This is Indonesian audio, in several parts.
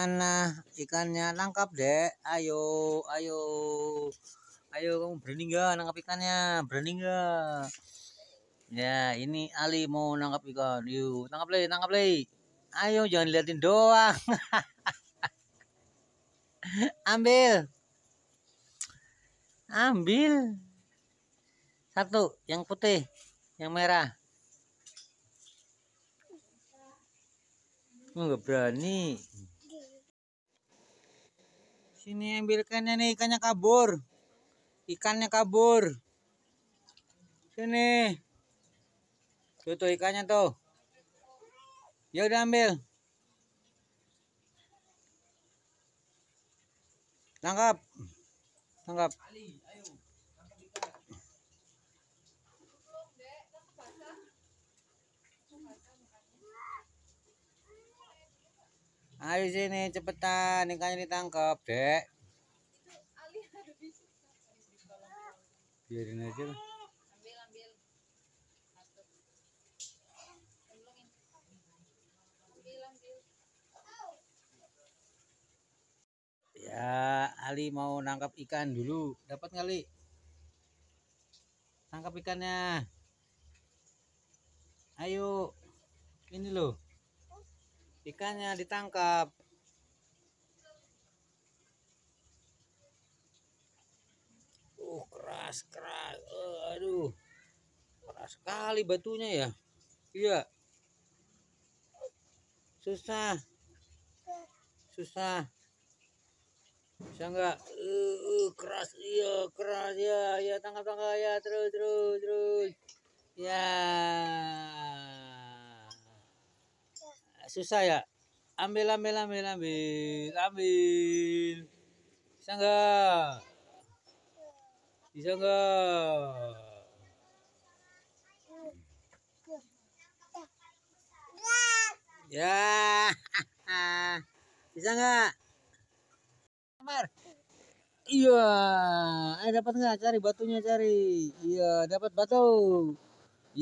mana ikannya nangkap dek ayo ayo ayo kamu berani nggak nangkap ikannya berani nggak ya ini Ali mau nangkap ikan yuk tangkap lagi tangkap lagi ayo jangan liatin doang ambil ambil satu yang putih yang merah enggak berani Sini ambilkannya nih, ikannya kabur. Ikannya kabur. Sini. Tuh tuh ikannya tuh. Ya udah ambil. Tangkap. Tangkap. Ayo sini cepetan ikannya ditangkap dek. Biarin aja lah. Ya, Ali mau nangkap ikan dulu. Dapat kali. Tangkap ikannya. Ayo. Ini loh ikannya ditangkap uh keras keras uh, aduh keras sekali batunya ya iya susah susah bisa nggak uh, uh, keras iya keras ya ya tangkap tangkap ya terus terus terus ya susah ya ambil ambil ambil ambil ambil bisa nggak bisa nggak ya bisa nggak kamar iya eh dapat nggak cari batunya cari iya dapat batu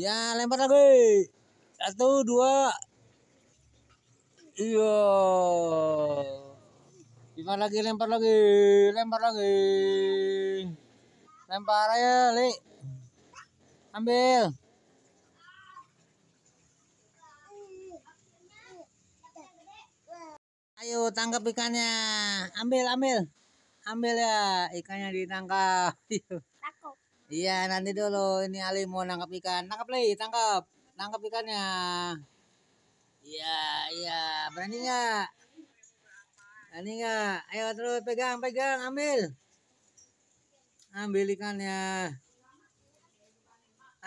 ya lempar lagi satu dua Iya. Gimana lagi lempar lagi, lempar lagi. Lempar aja, Li. Ambil. Ayo tangkap ikannya. Ambil, ambil. Ambil ya, ikannya ditangkap. Iya. iya, nanti dulu ini Ali mau nangkap ikan. Nangkap, Li, tangkap. Tangkap ikannya. Iya, iya. Berani nggak? Berani nggak? Ayo terus pegang, pegang, ambil. Ambil ikannya.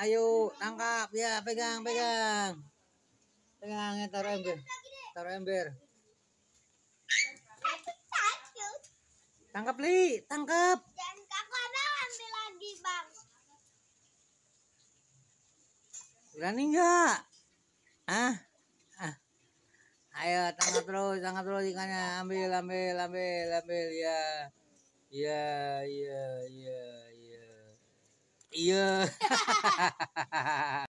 Ayo, tangkap. Ya, pegang, pegang. Pegang, ya, taruh ember. Taruh ember. Tangkap, Li. Tangkap. Berani nggak? Ah? ayo tangkap terus tangkap terus ikannya ambil ambil ambil ambil ya ya ya ya ya iya, iya, iya, iya